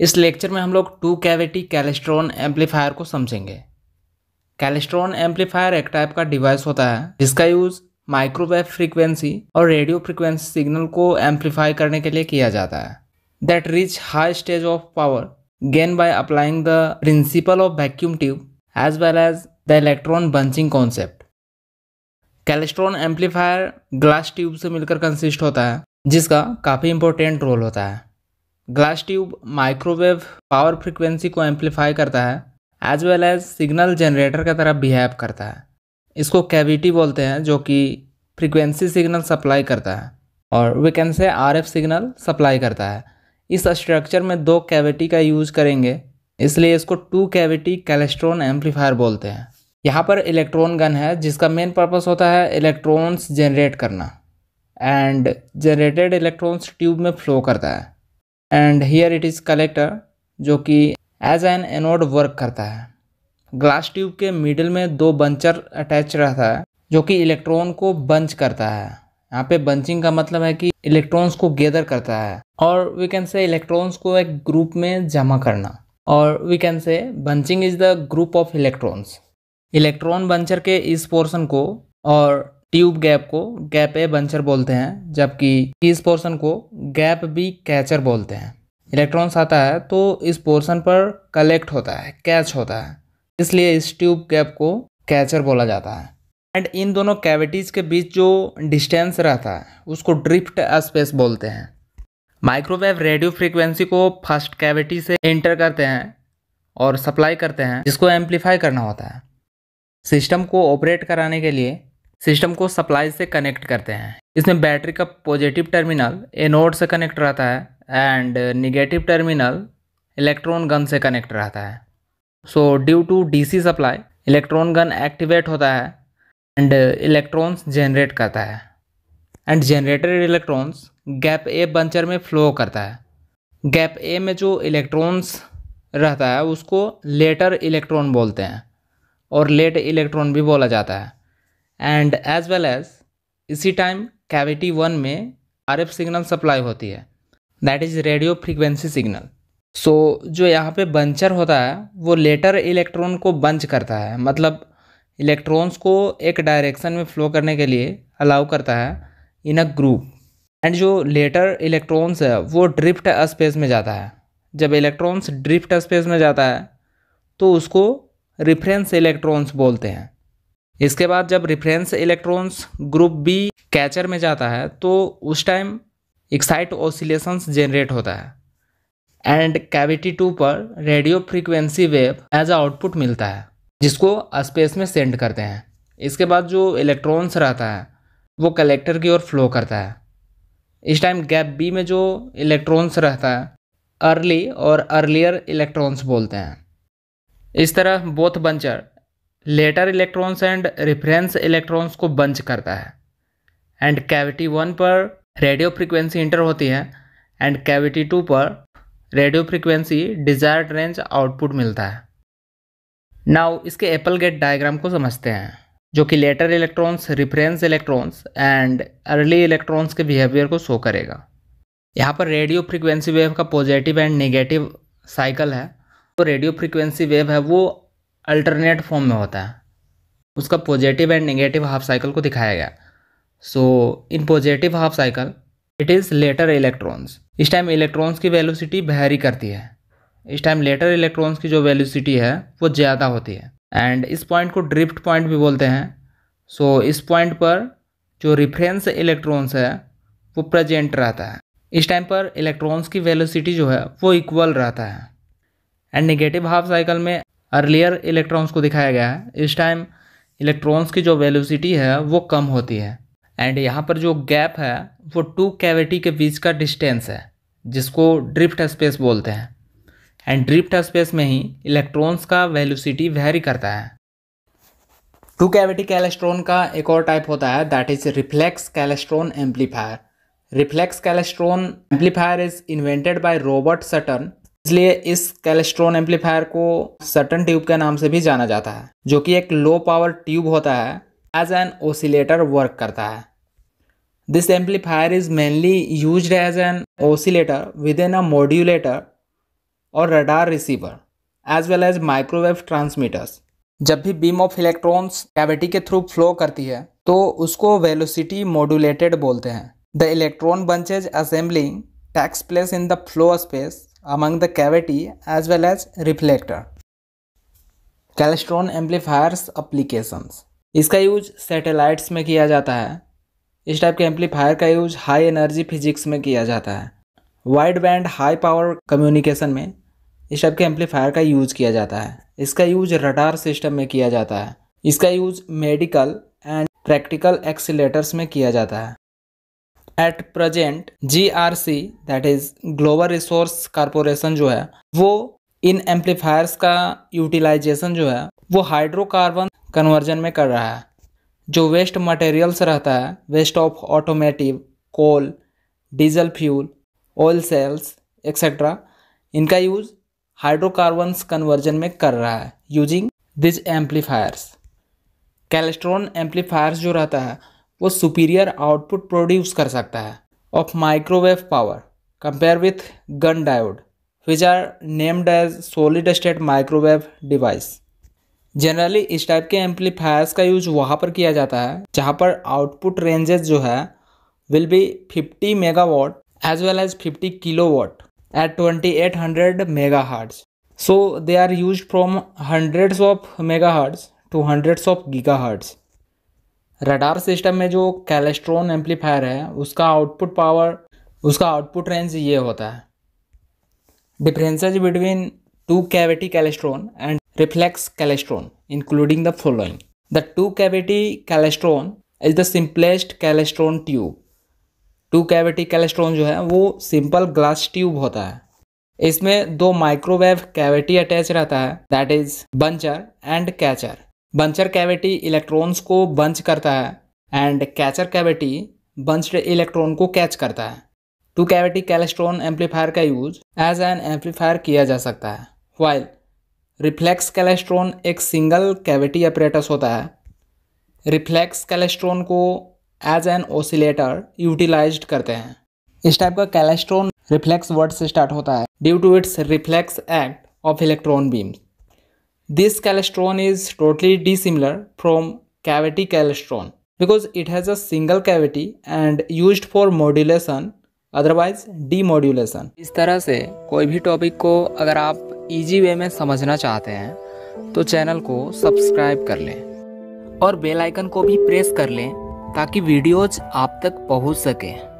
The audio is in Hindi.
इस लेक्चर में हम लोग टू कैविटी कैलेस्ट्रॉन एम्पलीफायर को समझेंगे कैलेस्ट्रॉन एम्पलीफायर एक टाइप का डिवाइस होता है जिसका यूज़ माइक्रोवेव फ्रीक्वेंसी और रेडियो फ्रीक्वेंसी सिग्नल को एम्पलीफाई करने के लिए किया जाता है that reach high stage of power gain by applying the principle of vacuum tube as well as the electron bunching concept klystron amplifier glass tube से मिलकर कंसिस्ट होता है जिसका काफ़ी इंपॉर्टेंट रोल होता है glass tube microwave power frequency को एम्पलीफाई करता है as well as signal generator की तरह बिहेव करता है इसको कैविटी बोलते हैं जो कि फ्रिक्वेंसी सिग्नल सप्लाई करता है और we can say R signal supply करता है इस स्ट्रक्चर में दो कैविटी का यूज़ करेंगे इसलिए इसको टू कैविटी कैलेस्ट्रॉन एम्पलीफायर बोलते हैं यहाँ पर इलेक्ट्रॉन गन है जिसका मेन पर्पस होता है इलेक्ट्रॉन्स जनरेट करना एंड जनरेटेड इलेक्ट्रॉन्स ट्यूब में फ्लो करता है and here it is collector जो कि एज एन एनोड वर्क करता है ग्लास ट्यूब के मिडल में दो बंचर अटैच रहता है जो कि इलेक्ट्रॉन को बंच करता है यहाँ पे बंचिंग का मतलब है कि इलेक्ट्रॉन्स को गेदर करता है और वी कैन से इलेक्ट्रॉन्स को एक ग्रुप में जमा करना और we can say bunching is the group of electrons electron buncher के इस पोर्शन को और ट्यूब गैप को गैप ए बंचर बोलते हैं जबकि इस पोर्शन को गैप बी कैचर बोलते हैं इलेक्ट्रॉन्स आता है तो इस पोर्शन पर कलेक्ट होता है कैच होता है इसलिए इस ट्यूब गैप को कैचर बोला जाता है एंड इन दोनों कैविटीज़ के बीच जो डिस्टेंस रहता है उसको ड्रिफ्ट स्पेस बोलते हैं माइक्रोवेव रेडियो फ्रिक्वेंसी को फर्स्ट कैविटी से एंटर करते हैं और सप्लाई करते हैं जिसको एम्पलीफाई करना होता है सिस्टम को ऑपरेट कराने के लिए सिस्टम को सप्लाई से कनेक्ट करते हैं इसमें बैटरी का पॉजिटिव टर्मिनल एनोड से कनेक्ट रहता है and negative terminal electron gun से कनेक्ट रहता है so due to DC supply electron gun activate होता है एंड इलेक्ट्रॉन्स जनरेट करता है and generated electrons gap A buncher में फ्लो करता है गैप ए में जो इलेक्ट्रॉन्स रहता है उसको लेटर इलेक्ट्रॉन बोलते हैं और लेट इलेक्ट्रॉन भी बोला जाता है एंड एज वेल एज इसी टाइम कैविटी वन में आर एफ सिग्नल सप्लाई होती है that is radio frequency signal so जो यहाँ पे बंचर होता है वो लेटर इलेक्ट्रॉन को बंच करता है मतलब इलेक्ट्रॉन्स को एक डायरेक्शन में फ्लो करने के लिए अलाउ करता है इन अ ग्रुप एंड जो लेटर इलेक्ट्रॉन्स है वो ड्रिफ्ट स्पेस में जाता है जब इलेक्ट्रॉन्स ड्रिफ्ट स्पेस में जाता है तो उसको रिफ्रेंस इलेक्ट्रॉन्स बोलते हैं इसके बाद जब reference electrons group B catcher में जाता है तो उस टाइम एक्साइट ऑसिलेशंस जनरेट होता है एंड कैविटी टू पर radio frequency wave as output मिलता है जिसको स्पेस में सेंड करते हैं इसके बाद जो इलेक्ट्रॉन्स रहता है वो कलेक्टर की ओर फ्लो करता है इस टाइम गैप बी में जो इलेक्ट्रॉन्स रहता है अर्ली और अर्लियर इलेक्ट्रॉन्स बोलते हैं इस तरह both buncher later electrons and reference electrons को बंच करता है एंड कैविटी वन पर रेडियो फ्रिक्वेंसी इंटर होती है एंड कैविटी टू पर radio frequency desired range output मिलता है नाउ इसके एप्पल गेट डायग्राम को समझते हैं जो कि later electrons reference electrons and early electrons के बिहेवियर को शो करेगा यहाँ पर रेडियो फ्रिक्वेंसी वेव का पॉजिटिव एंड नेगेटिव साइकिल है तो रेडियो फ्रिक्वेंसी वेव है वो अल्टरनेट फॉर्म में होता है उसका positive and negative half cycle को दिखाया गया so in positive half cycle it is later electrons इस टाइम इलेक्ट्रॉन्स की वेलोसिटी बहरी करती है इस टाइम लेटर इलेक्ट्रॉन्स की जो वेलोसिटी है वो ज़्यादा होती है एंड इस पॉइंट को ड्रिफ्ट पॉइंट भी बोलते हैं सो so, इस पॉइंट पर जो रिफ्रेंस इलेक्ट्रॉन्स है वो प्रेजेंट रहता है इस टाइम पर इलेक्ट्रॉन्स की वेलोसिटी जो है वो इक्वल रहता है एंड नेगेटिव हाफ साइकिल में अर्लियर इलेक्ट्रॉन्स को दिखाया गया है इस टाइम इलेक्ट्रॉन्स की जो वेलोसिटी है वो कम होती है एंड यहाँ पर जो गैप है वो टू कैविटी के बीच का डिस्टेंस है जिसको ड्रिफ्ट स्पेस बोलते हैं एंड ड्रिफ्ट स्पेस में ही इलेक्ट्रॉन्स का वेलोसिटी वेरी करता है टू कैविटी कैलेस्ट्रॉन का एक और टाइप होता है that is reflex klystron amplifier reflex klystron amplifier is invented by Robert Sutton इसलिए इस कैलेस्ट्रॉन एम्पलीफायर को सटन ट्यूब के नाम से भी जाना जाता है जो कि एक लो पावर ट्यूब होता है एज एन ओसिलेटर वर्क करता है this amplifier is mainly use as an oscillator within a modulator और radar receiver as well as microwave transmitters जब भी बीम ऑफ इलेक्ट्रॉन्स कैविटी के थ्रू फ्लो करती है तो उसको वेलोसिटी मॉड्यूलेटेड बोलते हैं the electron bunches assembling takes place in the flow space among the cavity as well as reflector. Klystron amplifiers applications इसका यूज सैटेलाइट्स में किया जाता है इस टाइप के एम्पलीफायर का यूज हाई एनर्जी फिजिक्स में किया जाता है wide band high power communication में इस टाइप के एम्पलीफायर का यूज किया जाता है इसका यूज रडार सिस्टम में किया जाता है इसका use medical and practical exciters में किया जाता है at present GRC that is global resource corporation जो है वो इन एम्पलीफायर्स का यूटिलाइजेशन जो है वो हाइड्रोकार्बन कन्वर्जन में कर रहा है जो वेस्ट मटेरियल्स रहता है waste of automotive coal diesel fuel oil cells etcetera इनका यूज़ हाइड्रोकार्बन्स कन्वर्जन में कर रहा है using these amplifiers klystron amplifiers जो रहता है वो सुपीरियर आउटपुट प्रोड्यूस कर सकता है of microwave power compare with gun diode which are named as solid state microwave device generally इस टाइप के एम्पलीफायर्स का यूज वहाँ पर किया जाता है जहाँ पर आउटपुट रेंजेस जो है will be 50 megawatt as well as 50 kilowatt at 2800 megahertz are use are hundreds of mega of two hundreds of giga gigahertz radar system में जो कैलेस्ट्रॉन एम्पलीफायर है उसका आउटपुट पावर उसका आउटपुट रेंज ये होता है differences between two cavity klystron and reflex klystron including the following the two cavity klystron is the simplest klystron tube two cavity klystron जो है वो सिंपल ग्लास ट्यूब होता है इसमें दो माइक्रोवेव कैविटी अटैच रहता है that is buncher and catcher buncher cavity electrons को बंच करता है and catcher cavity bunched electron को कैच करता है टू कैविटी कैलेस्ट्रॉन एम्पलीफायर का यूज एज एन एम्पलीफायर किया जा सकता है वाइल रिफ्लेक्स कैलेस्ट्रॉन एक सिंगल कैविटी ऑपरेटर्स होता है रिफ्लेक्स कैलेस्ट्रॉन को एज एन ओसिलेटर यूटिलाइज करते हैं इस टाइप का कैलेस्ट्रॉन रिफ्लेक्स वर्ड से स्टार्ट होता है due to its reflex act of electron beams This calestron is totally dissimilar from cavity calestron because it has a single cavity and used for modulation otherwise demodulation is tarah se koi bhi topic ko agar aap easy way mein samajhna chahte hain to channel ko subscribe kar le aur bell icon ko bhi press kar le ताकि वीडियोज आप तक पहुंच सकें